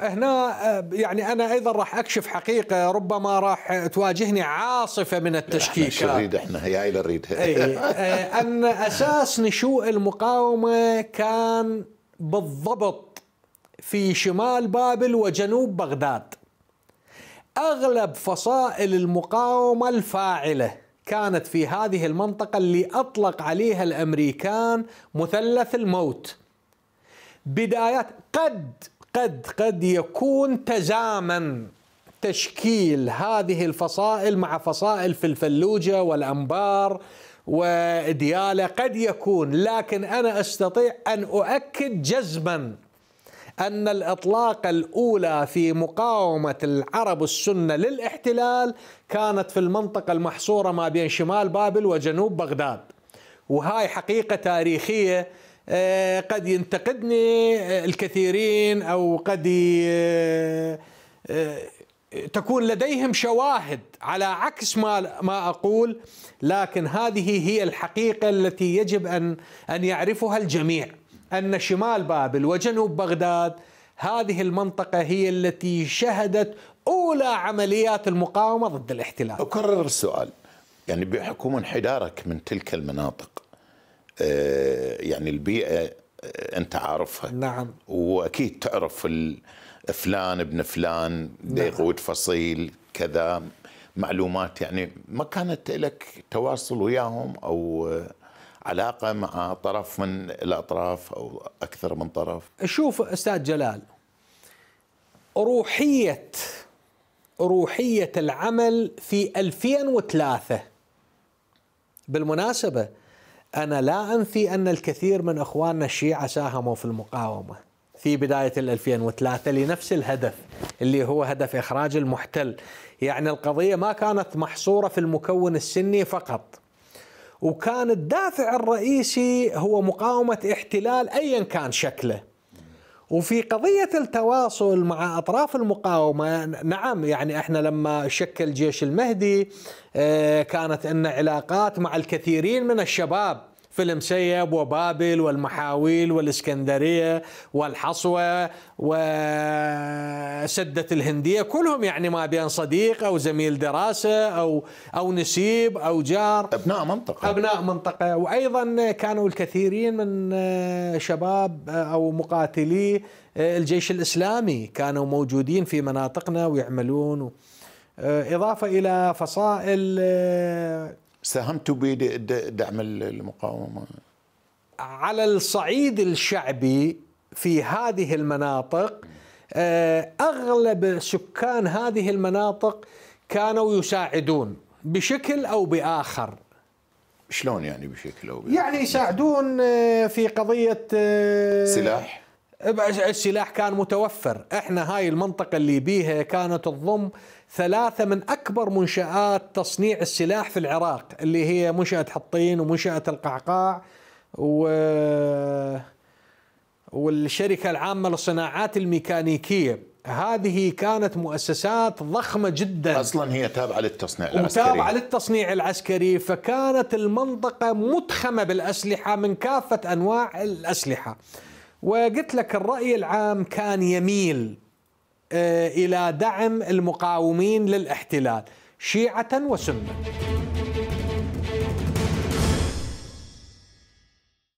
هنا آه، يعني انا ايضا راح اكشف حقيقه ربما راح تواجهني عاصفه من التشكيك احنا نريد احنا هي اللي نريدها إيه، إيه، ان اساس نشوء المقاومه كان بالضبط في شمال بابل وجنوب بغداد اغلب فصائل المقاومه الفاعله كانت في هذه المنطقه اللي اطلق عليها الامريكان مثلث الموت بدايات قد قد قد يكون تزامن تشكيل هذه الفصائل مع فصائل في الفلوجة والأنبار وديالة قد يكون لكن أنا أستطيع أن أؤكد جزما أن الإطلاق الأولى في مقاومة العرب السنة للاحتلال كانت في المنطقة المحصورة ما بين شمال بابل وجنوب بغداد وهاي حقيقة تاريخية آه، قد ينتقدني آه، الكثيرين او قد آه، تكون لديهم شواهد على عكس ما ما اقول لكن هذه هي الحقيقه التي يجب ان ان يعرفها الجميع ان شمال بابل وجنوب بغداد هذه المنطقه هي التي شهدت اولى عمليات المقاومه ضد الاحتلال. اكرر السؤال يعني بحكم انحدارك من تلك المناطق آه، يعني البيئه آه، انت عارفها نعم واكيد تعرف فلان ابن فلان ديغود نعم. فصيل كذا معلومات يعني ما كانت لك تواصل وياهم او آه، علاقه مع طرف من الاطراف او اكثر من طرف شوف استاذ جلال روحيه روحيه العمل في 2003 بالمناسبه أنا لا أنفي أن الكثير من أخواننا الشيعة ساهموا في المقاومة في بداية 2003 لنفس الهدف اللي هو هدف إخراج المحتل يعني القضية ما كانت محصورة في المكون السني فقط وكان الدافع الرئيسي هو مقاومة احتلال أيا كان شكله وفي قضية التواصل مع أطراف المقاومة نعم يعني إحنا لما شكل جيش المهدي آه، كانت أن علاقات مع الكثيرين من الشباب فيلم سيب وبابل والمحاويل والإسكندرية والحصوة وسدة الهندية كلهم يعني ما بين صديق أو زميل دراسة أو أو نسيب أو جار أبناء منطقة أبناء منطقة وأيضا كانوا الكثيرين من شباب أو مقاتلي الجيش الإسلامي كانوا موجودين في مناطقنا ويعملون آه، إضافة إلى فصائل آه، ساهمت بدعم المقاومه على الصعيد الشعبي في هذه المناطق آه، اغلب سكان هذه المناطق كانوا يساعدون بشكل او باخر شلون يعني بشكل او باخر؟ يعني يساعدون آه، في قضيه آه، سلاح السلاح كان متوفر احنا هاي المنطقة اللي بيها كانت تضم ثلاثة من أكبر منشآت تصنيع السلاح في العراق اللي هي منشأة حطين ومنشأة القعقاع و... والشركة العامة للصناعات الميكانيكية هذه كانت مؤسسات ضخمة جدا أصلا هي تابعة للتصنيع العسكري تابعة للتصنيع العسكري فكانت المنطقة متخمة بالأسلحة من كافة أنواع الأسلحة وقلت لك الرأي العام كان يميل آه، إلى دعم المقاومين للاحتلال شيعة وسنة